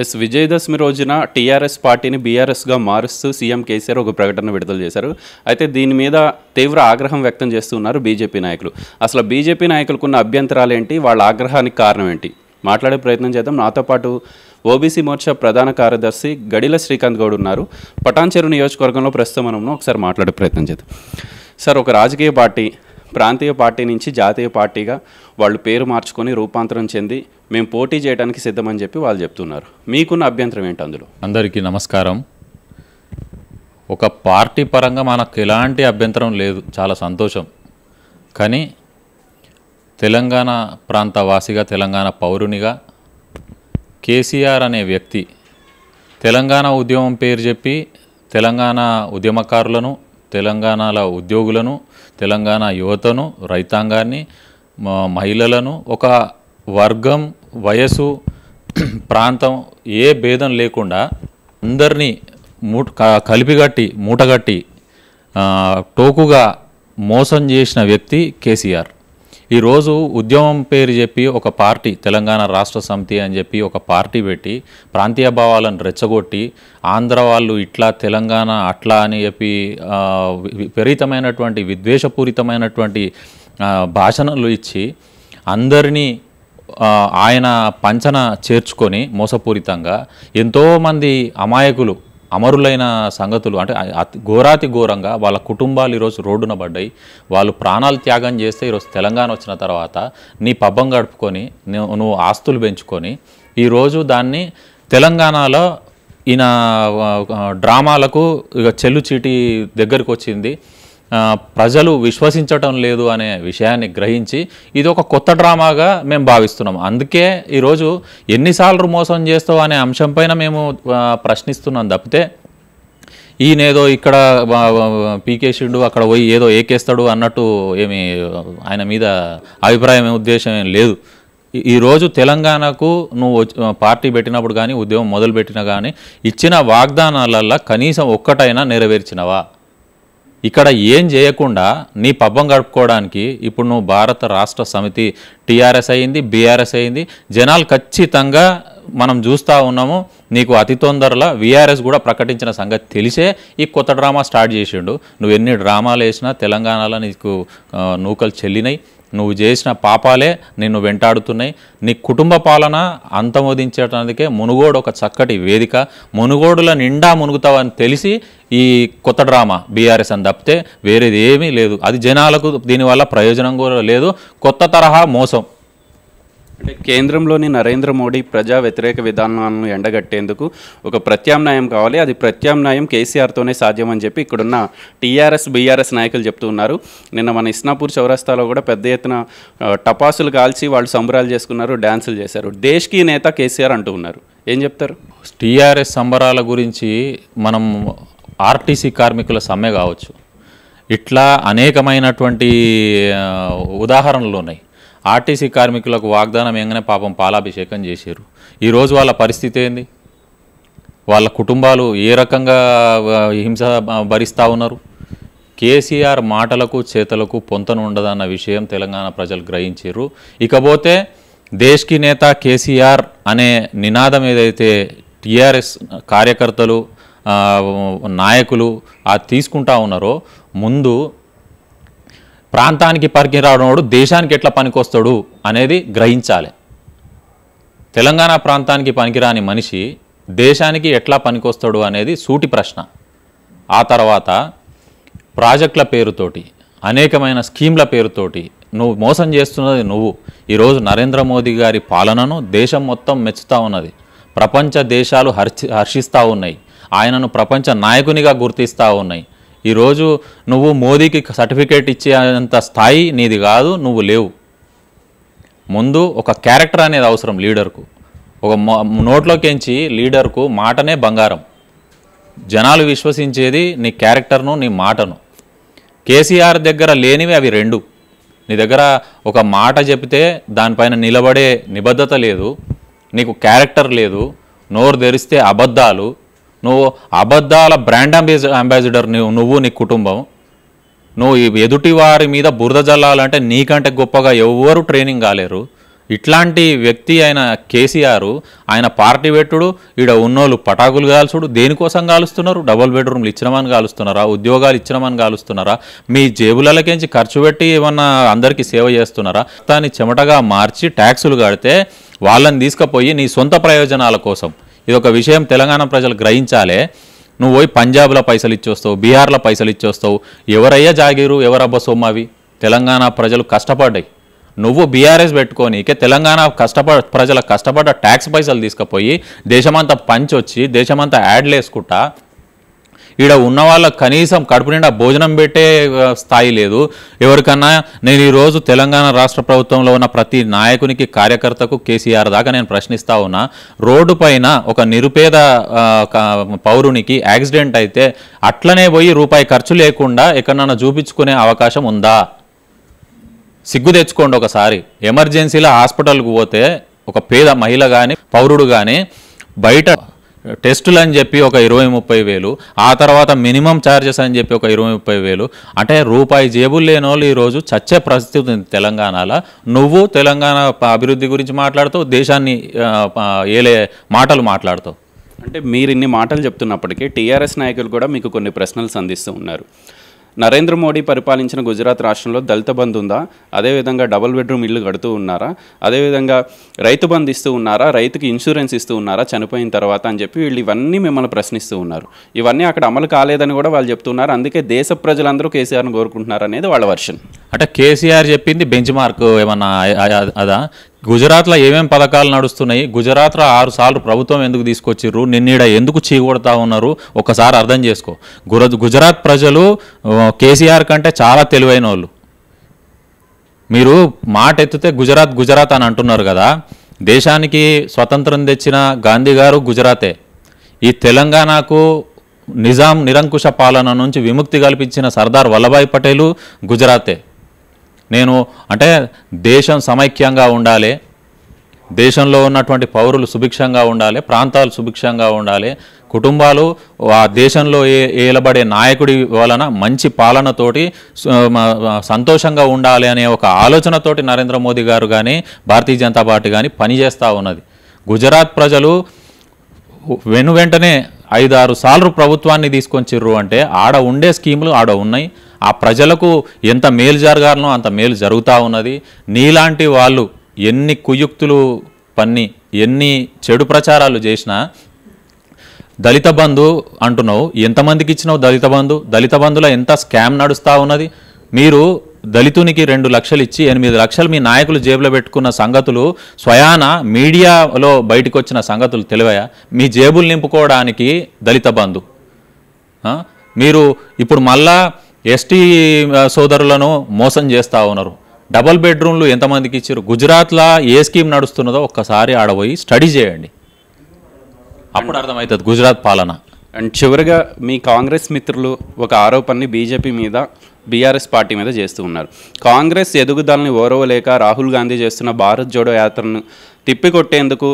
yes Vijayadashami రోజున TRS పార్టీని బీఆర్ఎస్గా మారుస్తూ సీఎం కేసీఆర్ ఒక ప్రకటన విడుదల చేశారు అయితే దీని మీద తీవ్ర ఆగ్రహం వ్యక్తం చేస్తున్నారు బీజేపీ నాయకులు అసలు బీజేపీ నాయకులకు ఉన్న అభ్యంతరాలు ఏంటి వాళ్ళ ఆగ్రహానికి కారణం ఏంటి మాట్లాడే ప్రయత్నం చేద్దాం నాతో పాటు ఓబీసీ మోర్చా ప్రధాన కార్యదర్శి గడిల శ్రీకాంత్ గౌడ్ ఉన్నారు పటాన్చెరు నియోజకవర్గంలో ప్రస్తుతం మనం ఒకసారి మాట్లాడే ప్రయత్నం చేద్దాం సార్ ఒక రాజకీయ పార్టీ ప్రాంతీయ పార్టీ నుంచి జాతీయ పార్టీగా వాళ్ళు పేరు మార్చుకొని రూపాంతరం చెంది మేము పోటీ చేయడానికి సిద్ధమని చెప్పి వాళ్ళు చెప్తున్నారు మీకున్న అభ్యంతరం ఏంటి అందులో అందరికీ నమస్కారం ఒక పార్టీ పరంగా మనకు ఎలాంటి అభ్యంతరం లేదు చాలా సంతోషం కానీ తెలంగాణ ప్రాంత వాసిగా తెలంగాణ పౌరునిగా కేసీఆర్ అనే వ్యక్తి తెలంగాణ ఉద్యమం పేరు చెప్పి తెలంగాణ ఉద్యమకారులను తెలంగాణలో ఉద్యోగులను తెలంగాణ యువతను రైతాంగాన్ని మహిళలను ఒక వర్గం వయసు ప్రాంతం ఏ భేదం లేకుండా అందరినీ మూట కలిపిగట్టి మూటగట్టి టోకుగా మోసం చేసిన వ్యక్తి కేసీఆర్ ఈరోజు ఉద్యమం పేరు చెప్పి ఒక పార్టీ తెలంగాణ రాష్ట్ర సమితి అని చెప్పి ఒక పార్టీ పెట్టి ప్రాంతీయ భావాలను రెచ్చగొట్టి ఆంధ్ర వాళ్ళు ఇట్లా తెలంగాణ అట్లా అని చెప్పి విపరీతమైనటువంటి విద్వేషపూరితమైనటువంటి భాషణలు ఇచ్చి అందరినీ ఆయన పంచన చేర్చుకొని మోసపూరితంగా ఎంతోమంది అమాయకులు అమరులైన సంగతులు అంటే ఘోరాతి ఘోరంగా వాళ్ళ కుటుంబాలు ఈరోజు రోడ్డున పడ్డాయి వాళ్ళు ప్రాణాలు త్యాగం చేస్తే ఈరోజు తెలంగాణ వచ్చిన తర్వాత నీ పబ్బం గడుపుకొని నువ్వు ఆస్తులు పెంచుకొని ఈరోజు దాన్ని తెలంగాణలో ఈయన డ్రామాలకు ఇక చెల్లు చీటి దగ్గరికి వచ్చింది ప్రజలు విశ్వసించటం లేదు అనే విషయాన్ని గ్రహించి ఇది ఒక కొత్త డ్రామాగా మేము భావిస్తున్నాం అందుకే ఈరోజు ఎన్నిసార్లు మోసం చేస్తావు అనే అంశంపైన మేము ప్రశ్నిస్తున్నాం తప్పితే ఈయనేదో ఇక్కడ షిండు అక్కడ పోయి ఏదో ఏకేస్తాడు అన్నట్టు ఏమి ఆయన మీద అభిప్రాయం ఉద్దేశం ఏం లేదు ఈరోజు తెలంగాణకు నువ్వు పార్టీ పెట్టినప్పుడు కానీ ఉద్యమం మొదలుపెట్టినా కానీ ఇచ్చిన వాగ్దానాలల్లో కనీసం ఒక్కటైనా నెరవేర్చినవా ఇక్కడ ఏం చేయకుండా నీ పబ్బం గడుపుకోవడానికి ఇప్పుడు నువ్వు భారత రాష్ట్ర సమితి టీఆర్ఎస్ అయింది బీఆర్ఎస్ అయింది జనాలు ఖచ్చితంగా మనం చూస్తూ ఉన్నాము నీకు అతి తొందరలో వీఆర్ఎస్ కూడా ప్రకటించిన సంగతి తెలిసే ఈ కొత్త డ్రామా స్టార్ట్ చేసిండు నువ్వు ఎన్ని డ్రామాలు వేసినా తెలంగాణలో నీకు నూకలు చెల్లినాయి నువ్వు చేసిన పాపాలే నిన్ను వెంటాడుతున్నాయి నీ కుటుంబ పాలన అంతమోదించేటందుకే మునుగోడు ఒక చక్కటి వేదిక మునుగోడుల నిండా మునుగుతావని తెలిసి ఈ కొత్త డ్రామా బీఆర్ఎస్ అని తప్పితే వేరేది ఏమీ లేదు అది జనాలకు దీనివల్ల ప్రయోజనం కూడా లేదు కొత్త తరహా మోసం అంటే కేంద్రంలోని నరేంద్ర మోడీ ప్రజా వ్యతిరేక విధానాలను ఎండగట్టేందుకు ఒక ప్రత్యామ్నాయం కావాలి అది ప్రత్యామ్నాయం కేసీఆర్తోనే సాధ్యమని చెప్పి ఇక్కడున్న టీఆర్ఎస్ బీఆర్ఎస్ నాయకులు చెప్తూ ఉన్నారు నిన్న మన ఇస్నాపూర్ చౌరస్తాలో కూడా పెద్ద ఎత్తున టపాసులు కాల్చి వాళ్ళు సంబరాలు చేసుకున్నారు డ్యాన్సులు చేశారు దేశ్కి నేత కేసీఆర్ అంటూ ఉన్నారు ఏం చెప్తారు టీఆర్ఎస్ సంబరాల గురించి మనం ఆర్టీసీ కార్మికుల సమ్మె కావచ్చు ఇట్లా అనేకమైనటువంటి ఉదాహరణలు ఉన్నాయి ఆర్టీసీ కార్మికులకు వాగ్దానం ఏంగానే పాపం పాలాభిషేకం చేశారు ఈరోజు వాళ్ళ పరిస్థితి ఏంది వాళ్ళ కుటుంబాలు ఏ రకంగా హింస భరిస్తూ ఉన్నారు కేసీఆర్ మాటలకు చేతలకు పొంతను ఉండదన్న విషయం తెలంగాణ ప్రజలు గ్రహించారు ఇకపోతే దేశ్కి నేత కేసీఆర్ అనే నినాదం ఏదైతే టీఆర్ఎస్ కార్యకర్తలు నాయకులు ఆ తీసుకుంటా ఉన్నారో ముందు ప్రాంతానికి పరికి రావడం దేశానికి ఎట్లా పనికొస్తాడు అనేది గ్రహించాలి తెలంగాణ ప్రాంతానికి పనికిరాని మనిషి దేశానికి ఎట్లా పనికొస్తాడు అనేది సూటి ప్రశ్న ఆ తర్వాత ప్రాజెక్టుల పేరుతోటి అనేకమైన స్కీమ్ల పేరుతోటి నువ్వు మోసం చేస్తున్నది నువ్వు ఈరోజు నరేంద్ర మోదీ గారి పాలనను దేశం మొత్తం మెచ్చుతూ ఉన్నది ప్రపంచ దేశాలు హర్షి హర్షిస్తూ ఉన్నాయి ఆయనను ప్రపంచ నాయకునిగా గుర్తిస్తూ ఉన్నాయి ఈరోజు నువ్వు మోదీకి సర్టిఫికేట్ ఇచ్చేంత స్థాయి నీది కాదు నువ్వు లేవు ముందు ఒక క్యారెక్టర్ అనేది అవసరం లీడర్కు ఒక నోట్లోకించి లీడర్కు మాటనే బంగారం జనాలు విశ్వసించేది నీ క్యారెక్టర్ను నీ మాటను కేసీఆర్ దగ్గర లేనివి అవి రెండు నీ దగ్గర ఒక మాట చెబితే దానిపైన నిలబడే నిబద్ధత లేదు నీకు క్యారెక్టర్ లేదు నోరు ధరిస్తే అబద్ధాలు నువ్వు అబద్ధాల బ్రాండ్ అంబాసి అంబాసిడర్ నువ్వు నువ్వు నీ కుటుంబం నువ్వు ఎదుటి వారి మీద బురద జల్లాలంటే నీకంటే గొప్పగా ఎవ్వరు ట్రైనింగ్ కాలేరు ఇట్లాంటి వ్యక్తి ఆయన కేసీఆర్ ఆయన పార్టీ పెట్టుడు ఈడ ఉన్నోళ్ళు పటాకులు కాల్చుడు దేనికోసం కాలుస్తున్నారు డబుల్ బెడ్రూమ్లు ఇచ్చినమని కాలుస్తున్నారా ఉద్యోగాలు ఇచ్చినమని కాలుస్తున్నారా మీ జేబులకేంచి ఖర్చు పెట్టి ఏమన్నా అందరికీ సేవ చేస్తున్నారా దాన్ని చెమటగా మార్చి ట్యాక్సులు కడితే వాళ్ళని తీసుకుపోయి నీ సొంత ప్రయోజనాల కోసం ఇది ఒక విషయం తెలంగాణ ప్రజలు గ్రహించాలే నువ్వు పోయి పంజాబ్లో పైసలు ఇచ్చేస్తావు బీహార్లో పైసలు ఇచ్చేస్తావు ఎవరయ్యా జాగీరు ఎవరబ్బ సొమ్మవి తెలంగాణ ప్రజలు కష్టపడ్డాయి నువ్వు బీఆర్ఎస్ ఇక తెలంగాణ కష్టపడ ప్రజల కష్టపడ్డ ట్యాక్స్ పైసలు తీసుకుపోయి దేశమంతా పంచొచ్చి దేశమంతా యాడ్లు వేసుకుంటా ఈడ ఉన్న వాళ్ళ కనీసం కడుపు నిండా భోజనం పెట్టే స్థాయి లేదు ఎవరికన్నా నేను ఈరోజు తెలంగాణ రాష్ట్ర ప్రభుత్వంలో ఉన్న ప్రతి నాయకునికి కార్యకర్తకు కేసీఆర్ దాకా నేను ప్రశ్నిస్తా ఉన్నా రోడ్డు పైన ఒక నిరుపేద పౌరునికి యాక్సిడెంట్ అయితే అట్లనే పోయి రూపాయి ఖర్చు లేకుండా ఎక్కడన్నా చూపించుకునే అవకాశం ఉందా సిగ్గు తెచ్చుకోండి ఒకసారి ఎమర్జెన్సీలో హాస్పిటల్కి పోతే ఒక పేద మహిళ కానీ పౌరుడు కానీ బయట టెస్టులు అని చెప్పి ఒక ఇరవై ముప్పై వేలు ఆ తర్వాత మినిమం ఛార్జెస్ అని చెప్పి ఒక ఇరవై ముప్పై వేలు అంటే రూపాయి జేబులు లేని వాళ్ళు ఈరోజు చచ్చే పరిస్థితి ఉంది తెలంగాణలో నువ్వు తెలంగాణ అభివృద్ధి గురించి మాట్లాడుతూ దేశాన్ని ఏలే మాటలు మాట్లాడుతావు అంటే మీరు ఇన్ని మాటలు చెప్తున్నప్పటికీ టీఆర్ఎస్ నాయకులు కూడా మీకు కొన్ని ప్రశ్నలు సంధిస్తూ ఉన్నారు నరేంద్ర మోడీ పరిపాలించిన గుజరాత్ రాష్ట్రంలో దళిత బంధు ఉందా అదేవిధంగా డబుల్ బెడ్రూమ్ ఇల్లు కడుతూ ఉన్నారా అదేవిధంగా రైతు బంధు ఇస్తూ ఉన్నారా రైతుకి ఇన్సూరెన్స్ ఇస్తూ ఉన్నారా చనిపోయిన తర్వాత అని చెప్పి వీళ్ళు ఇవన్నీ మిమ్మల్ని ప్రశ్నిస్తూ ఉన్నారు ఇవన్నీ అక్కడ అమలు కాలేదని కూడా వాళ్ళు చెప్తున్నారు అందుకే దేశ ప్రజలందరూ కేసీఆర్ను కోరుకుంటున్నారు అనేది వాళ్ళ వర్షన్ అంటే కేసీఆర్ చెప్పింది బెంచ్ మార్క్ ఏమన్నా అదా గుజరాత్లో ఏమేం పథకాలు నడుస్తున్నాయి గుజరాత్లో ఆరు సార్లు ప్రభుత్వం ఎందుకు తీసుకొచ్చిర్రు నిన్నీడ ఎందుకు చీకూడతా ఉన్నారు ఒకసారి అర్థం చేసుకో గుజరాత్ ప్రజలు కేసీఆర్ కంటే చాలా తెలివైన వాళ్ళు మీరు మాట ఎత్తితే గుజరాత్ గుజరాత్ అని అంటున్నారు కదా దేశానికి స్వతంత్రం తెచ్చిన గాంధీ గారు గుజరాతే ఈ తెలంగాణకు నిజాం నిరంకుశ పాలన నుంచి విముక్తి కల్పించిన సర్దార్ వల్లభాయ్ పటేలు గుజరాతే నేను అంటే దేశం సమైక్యంగా ఉండాలి దేశంలో ఉన్నటువంటి పౌరులు సుభిక్షంగా ఉండాలి ప్రాంతాలు సుభిక్షంగా ఉండాలి కుటుంబాలు ఆ దేశంలో ఏ ఏలబడే నాయకుడి వలన మంచి పాలనతోటి సంతోషంగా ఉండాలి అనే ఒక ఆలోచనతోటి నరేంద్ర మోదీ గారు కానీ భారతీయ జనతా పార్టీ కానీ పనిచేస్తూ ఉన్నది గుజరాత్ ప్రజలు వెను వెంటనే ఐదారు సార్లు ప్రభుత్వాన్ని తీసుకొచ్చిర్రు అంటే ఆడ ఉండే స్కీములు ఆడ ఉన్నాయి ఆ ప్రజలకు ఎంత మేలు జరగాలనో అంత మేలు జరుగుతూ ఉన్నది నీలాంటి వాళ్ళు ఎన్ని కుయుక్తులు పన్ని ఎన్ని చెడు ప్రచారాలు చేసినా దళిత బంధు అంటున్నావు ఎంతమందికి ఇచ్చినావు దళిత బంధు దళిత బంధులో ఎంత స్కామ్ నడుస్తూ ఉన్నది మీరు దళితునికి రెండు లక్షలు ఇచ్చి ఎనిమిది లక్షలు మీ నాయకులు జేబులో పెట్టుకున్న సంగతులు స్వయాన మీడియాలో బయటకు వచ్చిన సంగతులు తెలివయా మీ జేబులు నింపుకోవడానికి దళిత బంధు మీరు ఇప్పుడు మళ్ళా ఎస్టీ సోదరులను మోసం చేస్తూ ఉన్నారు డబల్ బెడ్రూమ్లు ఎంతమందికి ఇచ్చారు గుజరాత్లో ఏ స్కీమ్ నడుస్తున్నదో ఒక్కసారి ఆడబోయి స్టడీ చేయండి అప్పుడు అర్థమవుతుంది గుజరాత్ పాలన అండ్ చివరిగా మీ కాంగ్రెస్ మిత్రులు ఒక ఆరోపణని బీజేపీ మీద బీఆర్ఎస్ పార్టీ మీద చేస్తూ ఉన్నారు కాంగ్రెస్ ఎదుగుదలని ఓరవలేక రాహుల్ గాంధీ చేస్తున్న భారత్ జోడో యాత్రను తిప్పికొట్టేందుకు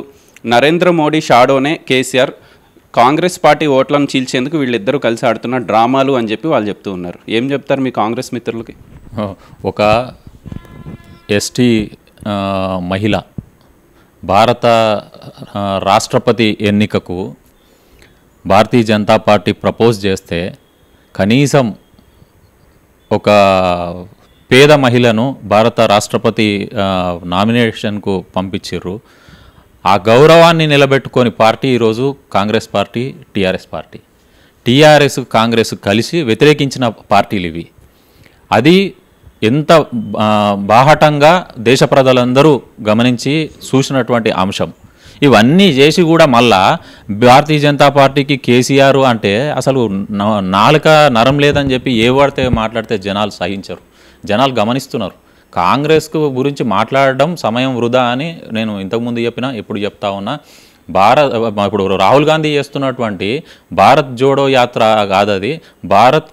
నరేంద్ర మోడీ షాడోనే కేసీఆర్ కాంగ్రెస్ పార్టీ ఓట్లను చీల్చేందుకు వీళ్ళిద్దరూ కలిసి ఆడుతున్న డ్రామాలు అని చెప్పి వాళ్ళు చెప్తూ ఉన్నారు ఏం చెప్తారు మీ కాంగ్రెస్ మిత్రులకి ఒక ఎస్టీ మహిళ భారత రాష్ట్రపతి ఎన్నికకు భారతీయ జనతా పార్టీ ప్రపోజ్ చేస్తే కనీసం ఒక పేద మహిళను భారత రాష్ట్రపతి నామినేషన్కు పంపించారు ఆ గౌరవాన్ని నిలబెట్టుకొని పార్టీ ఈరోజు Congress party TRS party TRS Congress కలిసి వ్యతిరేకించిన పార్టీలు ఇవి అది ఎంత బాహటంగా దేశ ప్రజలందరూ గమనించి చూసినటువంటి అంశం ఇవన్నీ చేసి కూడా మళ్ళా భారతీయ జనతా పార్టీకి కేసీఆర్ అంటే అసలు నాలుక నరం లేదని చెప్పి ఏ వాడితే మాట్లాడితే జనాలు సహించరు జనాలు గమనిస్తున్నారు కాంగ్రెస్ గురించి మాట్లాడడం సమయం వృధా అని నేను ఇంతకుముందు చెప్పినా ఇప్పుడు చెప్తా ఉన్నా భారత్ ఇప్పుడు రాహుల్ గాంధీ చేస్తున్నటువంటి భారత్ జోడో యాత్ర కాదు అది భారత్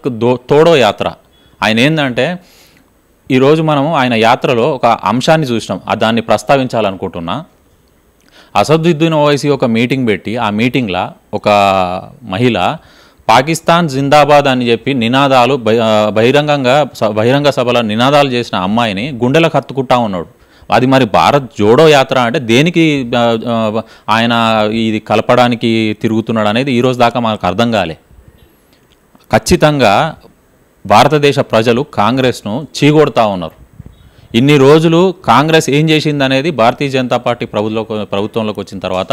తోడో యాత్ర ఆయన ఏంటంటే ఈరోజు మనం ఆయన యాత్రలో ఒక అంశాన్ని చూసినాం దాన్ని ప్రస్తావించాలనుకుంటున్నా అసదుద్దీన్ ఓవైసీ ఒక మీటింగ్ పెట్టి ఆ మీటింగ్లో ఒక మహిళ పాకిస్తాన్ జిందాబాద్ అని చెప్పి నినాదాలు బహిరంగంగా బహిరంగ సభల నినాదాలు చేసిన అమ్మాయిని గుండెలకు హత్తుకుంటా ఉన్నాడు అది మరి భారత్ జోడో యాత్ర అంటే దేనికి ఆయన ఇది కలపడానికి తిరుగుతున్నాడు అనేది ఈరోజు దాకా మనకు అర్థం కాలే ఖచ్చితంగా భారతదేశ ప్రజలు కాంగ్రెస్ను చీగొడతా ఉన్నారు ఇన్ని రోజులు కాంగ్రెస్ ఏం చేసింది అనేది భారతీయ జనతా పార్టీ ప్రభుత్వ ప్రభుత్వంలోకి వచ్చిన తర్వాత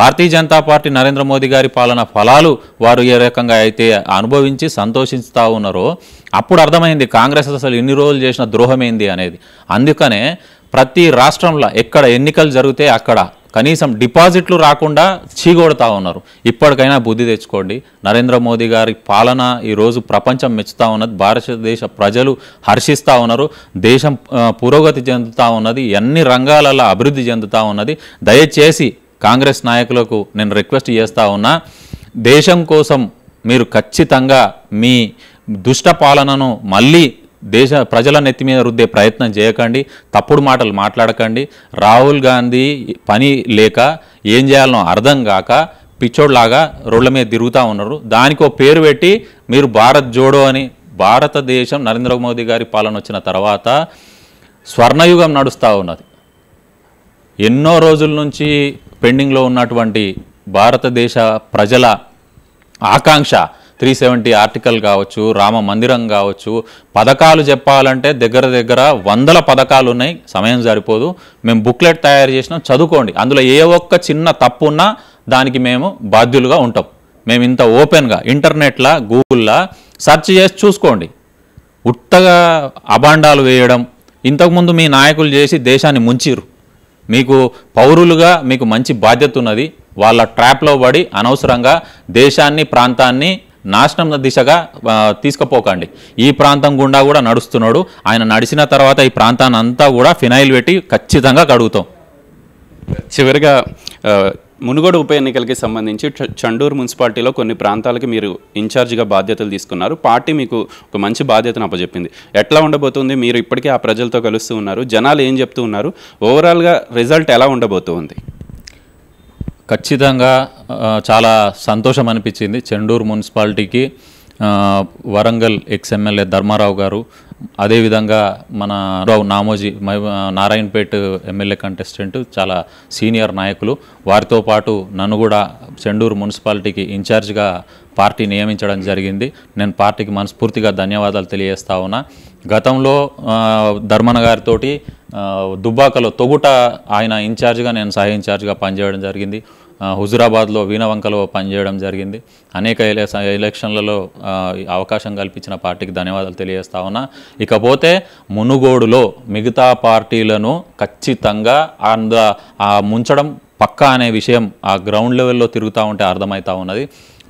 భారతీయ జనతా పార్టీ నరేంద్ర మోదీ గారి పాలన ఫలాలు వారు ఏ రకంగా అయితే అనుభవించి సంతోషిస్తూ ఉన్నారో అప్పుడు అర్థమైంది కాంగ్రెస్ అసలు ఎన్ని రోజులు చేసిన ద్రోహమైంది అనేది అందుకనే ప్రతి రాష్ట్రంలో ఎక్కడ ఎన్నికలు జరిగితే అక్కడ కనీసం డిపాజిట్లు రాకుండా చీగొడతా ఉన్నారు ఇప్పటికైనా బుద్ధి తెచ్చుకోండి నరేంద్ర మోదీ గారి పాలన ఈరోజు ప్రపంచం మెచ్చుతా ఉన్నది భారతదేశ ప్రజలు హర్షిస్తూ ఉన్నారు దేశం పురోగతి చెందుతూ ఉన్నది అన్ని రంగాలలో అభివృద్ధి చెందుతూ ఉన్నది దయచేసి కాంగ్రెస్ నాయకులకు నేను రిక్వెస్ట్ చేస్తూ ఉన్నా దేశం కోసం మీరు ఖచ్చితంగా మీ దుష్ట పాలనను మళ్ళీ దేశ ప్రజల నెత్తి మీద రుద్దే ప్రయత్నం చేయకండి తప్పుడు మాటలు మాట్లాడకండి రాహుల్ గాంధీ పని లేక ఏం చేయాలనో అర్థం కాక పిచ్చోడ్లాగా రోడ్ల మీద తిరుగుతూ ఉన్నారు దానికో పేరు పెట్టి మీరు భారత్ జోడో అని భారతదేశం నరేంద్ర మోదీ గారి పాలన వచ్చిన తర్వాత స్వర్ణయుగం నడుస్తూ ఉన్నది ఎన్నో రోజుల నుంచి పెండింగ్లో ఉన్నటువంటి భారతదేశ ప్రజల ఆకాంక్ష త్రీ సెవెంటీ ఆర్టికల్ కావచ్చు రామ మందిరం కావచ్చు పథకాలు చెప్పాలంటే దగ్గర దగ్గర వందల పథకాలు ఉన్నాయి సమయం సరిపోదు మేము బుక్లెట్ తయారు చేసినాం చదువుకోండి అందులో ఏ ఒక్క చిన్న తప్పు ఉన్నా దానికి మేము బాధ్యులుగా ఉంటాం మేము ఇంత ఓపెన్గా ఇంటర్నెట్లా గూగుల్లా సెర్చ్ చేసి చూసుకోండి ఉత్తగా అభాండాలు వేయడం ఇంతకుముందు మీ నాయకులు చేసి దేశాన్ని ముంచిరు మీకు పౌరులుగా మీకు మంచి బాధ్యత ఉన్నది వాళ్ళ ట్రాప్లో పడి అనవసరంగా దేశాన్ని ప్రాంతాన్ని నాశనం దిశగా తీసుకుపోకండి ఈ ప్రాంతం గుండా కూడా నడుస్తున్నాడు ఆయన నడిచిన తర్వాత ఈ ప్రాంతాన్ని అంతా కూడా ఫినాయిల్ పెట్టి ఖచ్చితంగా కడుగుతాం చివరిగా మునుగోడు ఉప ఎన్నికలకి సంబంధించి చండూరు మున్సిపాలిటీలో కొన్ని ప్రాంతాలకి మీరు ఇన్ఛార్జిగా బాధ్యతలు తీసుకున్నారు పార్టీ మీకు ఒక మంచి బాధ్యతను అప్పచెప్పింది ఎట్లా ఉండబోతుంది మీరు ఇప్పటికే ఆ ప్రజలతో కలుస్తూ ఉన్నారు జనాలు ఏం చెప్తూ ఉన్నారు ఓవరాల్గా రిజల్ట్ ఎలా ఉండబోతుంది ఖచ్చితంగా చాలా సంతోషం అనిపించింది చెండూరు మున్సిపాలిటీకి వరంగల్ ఎమ్మెల్యే ధర్మారావు గారు అదేవిధంగా మన రావు నామోజీ నారాయణపేట ఎమ్మెల్యే కంటెస్టెంట్ చాలా సీనియర్ నాయకులు వారితో పాటు నన్ను కూడా చెండూరు మున్సిపాలిటీకి ఇన్ఛార్జ్గా పార్టీ నియమించడం జరిగింది నేను పార్టీకి మనస్ఫూర్తిగా ధన్యవాదాలు తెలియజేస్తా ఉన్నా గతంలో ధర్మన గారితోటి దుబ్బాకలో తొగుట ఆయన ఇన్ఛార్జ్గా నేను సహా ఇన్ఛార్జ్గా పనిచేయడం జరిగింది హుజురాబాద్లో వీణవంకలో పనిచేయడం జరిగింది అనేక ఎలక్షన్లలో అవకాశం కల్పించిన పార్టీకి ధన్యవాదాలు తెలియజేస్తా ఉన్నా ఇకపోతే మునుగోడులో మిగతా పార్టీలను ఖచ్చితంగా ముంచడం పక్కా అనే విషయం ఆ గ్రౌండ్ లెవెల్లో తిరుగుతూ ఉంటే అర్థమవుతా ఉన్నది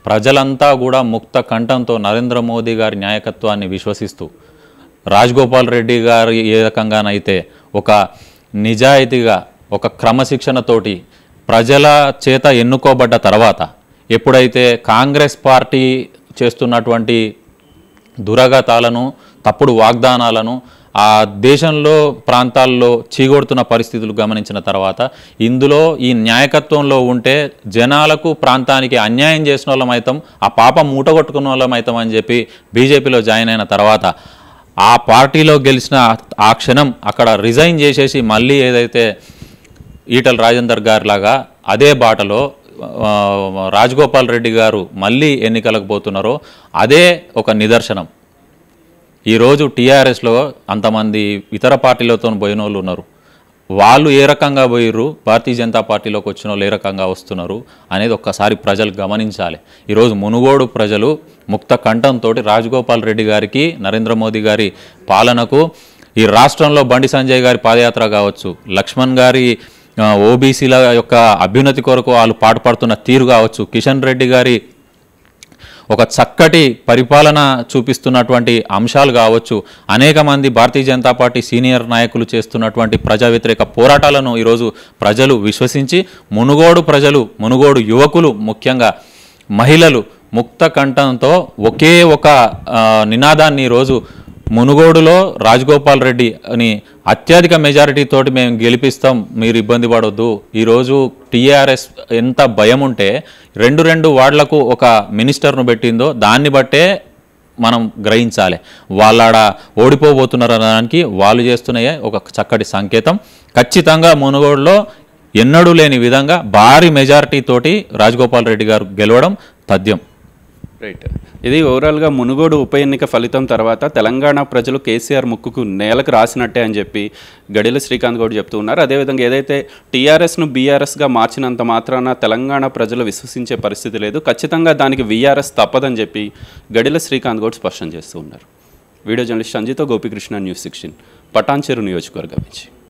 ప్రజలంతా కూడా ముక్త కంఠంతో నరేంద్ర మోదీ గారి నాయకత్వాన్ని విశ్వసిస్తూ రాజగోపాల్ రెడ్డి గారు ఏ రకంగానైతే ఒక నిజాయితీగా ఒక క్రమశిక్షణతోటి ప్రజల చేత ఎన్నుకోబడ్డ తర్వాత ఎప్పుడైతే కాంగ్రెస్ పార్టీ చేస్తున్నటువంటి దురగతాలను తప్పుడు వాగ్దానాలను ఆ దేశంలో ప్రాంతాల్లో చీగొడుతున్న పరిస్థితులు గమనించిన తర్వాత ఇందులో ఈ న్యాయకత్వంలో ఉంటే జనాలకు ప్రాంతానికి అన్యాయం చేసిన వాళ్ళమైతం ఆ పాపం మూటగొట్టుకున్న వాళ్ళమైతం అని చెప్పి బీజేపీలో జాయిన్ అయిన తర్వాత ఆ పార్టీలో గెలిచిన ఆ క్షణం అక్కడ రిజైన్ చేసేసి మళ్ళీ ఏదైతే ఈటల రాజేందర్ గారి లాగా అదే బాటలో రాజగోపాల్ రెడ్డి గారు మళ్ళీ ఎన్నికలకు పోతున్నారో అదే ఒక నిదర్శనం ఈరోజు టీఆర్ఎస్లో అంతమంది ఇతర పార్టీలతో పోయిన వాళ్ళు ఉన్నారు వాళ్ళు ఏ రకంగా పోయిర్రు భారతీయ జనతా పార్టీలోకి వచ్చిన వాళ్ళు ఏ రకంగా వస్తున్నారు అనేది ఒక్కసారి ప్రజలు గమనించాలి ఈరోజు మునుగోడు ప్రజలు ముక్త కంఠంతో రాజగోపాల్ రెడ్డి గారికి నరేంద్ర మోదీ గారి పాలనకు ఈ రాష్ట్రంలో బండి సంజయ్ గారి పాదయాత్ర కావచ్చు లక్ష్మణ్ గారి ఓబీసీల యొక్క అభ్యున్నతి కొరకు వాళ్ళు పాటుపడుతున్న తీరు కావచ్చు కిషన్ రెడ్డి గారి ఒక చక్కటి పరిపాలన చూపిస్తున్నటువంటి అంశాలు కావచ్చు అనేక మంది భారతీయ జనతా పార్టీ సీనియర్ నాయకులు చేస్తున్నటువంటి ప్రజా వ్యతిరేక పోరాటాలను ఈరోజు ప్రజలు విశ్వసించి మునుగోడు ప్రజలు మునుగోడు యువకులు ముఖ్యంగా మహిళలు ముక్త కంఠంతో ఒకే ఒక నినాదాన్ని ఈరోజు మునుగోడులో రాజగోపాల్ రెడ్డి అని అత్యధిక మెజారిటీతో మేము గెలిపిస్తాం మీరు ఇబ్బంది పడవద్దు ఈరోజు టీఆర్ఎస్ ఎంత భయం ఉంటే రెండు రెండు వార్డులకు ఒక మినిస్టర్ను పెట్టిందో దాన్ని బట్టే మనం గ్రహించాలి వాళ్ళాడ ఓడిపోబోతున్నారనడానికి వాళ్ళు చేస్తున్నాయే ఒక చక్కటి సంకేతం ఖచ్చితంగా మునుగోడులో ఎన్నడూ లేని విధంగా భారీ మెజారిటీ తోటి రాజగోపాల్ రెడ్డి గారు గెలవడం తథ్యం రైట్ ఇది ఓవరాల్గా మునుగోడు ఉప ఎన్నిక ఫలితం తర్వాత తెలంగాణ ప్రజలు కేసీఆర్ ముక్కుకు నేలకు రాసినట్టే అని చెప్పి గడిల శ్రీకాంత్ గౌడ్ చెప్తూ ఉన్నారు అదేవిధంగా ఏదైతే టీఆర్ఎస్ను బీఆర్ఎస్గా మార్చినంత మాత్రాన తెలంగాణ ప్రజలు విశ్వసించే పరిస్థితి లేదు ఖచ్చితంగా దానికి వీఆర్ఎస్ తప్పదని చెప్పి గడిల శ్రీకాంత్ గౌడ్ స్పష్టం చేస్తూ ఉన్నారు వీడియో జర్నలిస్ట్ సంజీతో గోపికృష్ణ న్యూస్ సిక్షన్ పటాన్చెరు నియోజకవర్గం నుంచి